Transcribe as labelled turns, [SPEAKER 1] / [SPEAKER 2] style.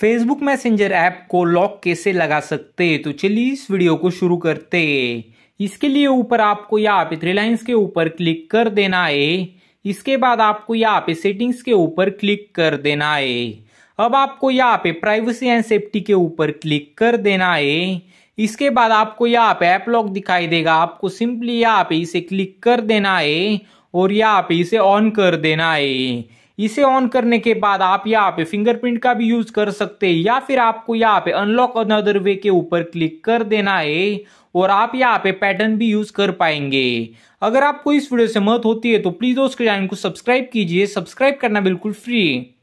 [SPEAKER 1] Facebook Messenger app को lock कैसे लगा सकते तो चलिए इस वीडियो को शुरू करते इसके लिए ऊपर आपको यहाँ पे थ्री लाइन्स के ऊपर क्लिक कर देना है इसके बाद आपको यहाँ पे सेटिंग्स के ऊपर क्लिक कर देना है अब आपको यहाँ पे प्राइवेसी एंड सेफ्टी के ऊपर क्लिक कर देना है इसके बाद आपको यहाँ पे ऐप लॉक दिखाई देगा आपको सिंपली यहाँ पे इसे क्लिक कर देना है और यहाँ पे इसे ऑन कर देना है इसे ऑन करने के बाद आप यहाँ पे फिंगरप्रिंट का भी यूज कर सकते हैं या फिर आपको यहाँ पे अनलॉक अनदर वे के ऊपर क्लिक कर देना है और आप यहाँ पे पैटर्न भी यूज कर पाएंगे अगर आपको इस वीडियो से मत होती है तो प्लीज उसके चैनल को सब्सक्राइब कीजिए सब्सक्राइब करना बिल्कुल फ्री